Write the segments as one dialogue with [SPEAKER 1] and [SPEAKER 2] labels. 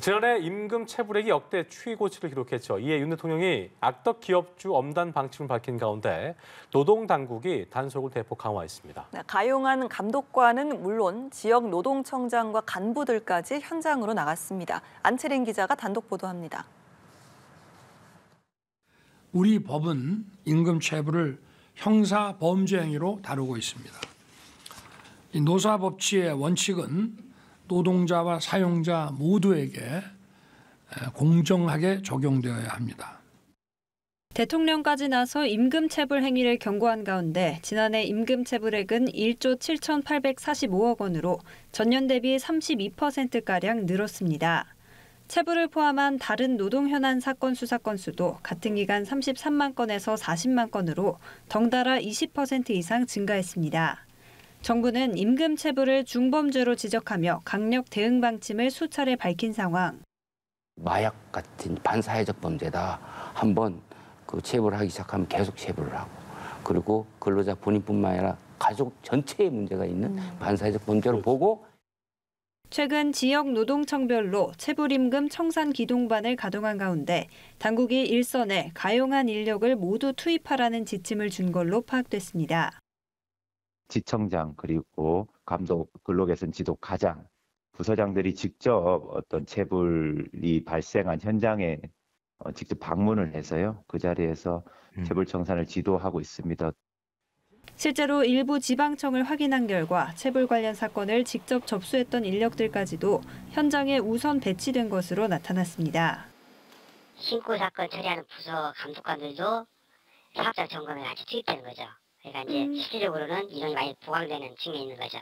[SPEAKER 1] 지난해 임금 체불액이 역대 최고치를 기록했죠. 이에 윤 대통령이 악덕 기업주 엄단 방침을 밝힌 가운데 노동 당국이 단속을 대폭 강화했습니다.
[SPEAKER 2] 네, 가용한 감독관은 물론 지역 노동청장과 간부들까지 현장으로 나갔습니다. 안채린 기자가 단독 보도합니다.
[SPEAKER 3] 우리 법은 임금 체불을 형사 범죄 행위로 다루고 있습니다. 노사법치의 원칙은 노동자와 사용자 모두에게 공정하게 적용되어야 합니다.
[SPEAKER 2] 대통령까지 나서 임금체불 행위를 경고한 가운데 지난해 임금체불액은 1조 7,845억 원으로 전년 대비 32%가량 늘었습니다. 체불을 포함한 다른 노동 현안 사건 수사 건수도 같은 기간 33만 건에서 40만 건으로 덩달아 20% 이상 증가했습니다. 정부는 임금 체불을 중범죄로 지적하며 강력 대응 방침을 수차례 밝힌 상황.
[SPEAKER 4] 마약 같은 반사회적 범죄다. 한번 그 체불하기 시작하면 계속 체불을 하고 그리고 근로자 본인뿐만 아니라 가족 전체에 문제가 있는 음. 반사회적 범죄로 그렇죠. 보고
[SPEAKER 2] 최근 지역 노동청별로 체불임금 청산 기동반을 가동한 가운데 당국이 일선에 가용한 인력을 모두 투입하라는 지침을 준 걸로 파악됐습니다.
[SPEAKER 1] 지청장 그리고 감독 근로개선 지도 과장 부서장들이 직접 어떤 체불이 발생한 현장에 어, 직접 방문을 해서요 그 자리에서 음. 체불 청산을 지도하고 있습니다.
[SPEAKER 2] 실제로 일부 지방청을 확인한 결과 체불 관련 사건을 직접 접수했던 인력들까지도 현장에 우선 배치된 것으로 나타났습니다.
[SPEAKER 4] 신고 사건 처리하는 부서 감독관들도 사업자 점검에 같이 투입되는 거죠. 그러니까 이제 음. 실질적으로는 인원이 많이 보강되는
[SPEAKER 3] 측면이 있는 거죠.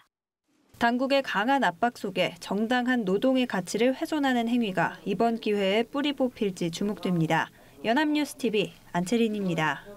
[SPEAKER 2] 당국의 강한 압박 속에 정당한 노동의 가치를 훼손하는 행위가 이번 기회에 뿌리 뽑힐지 주목됩니다. 연합뉴스TV 안채린입니다.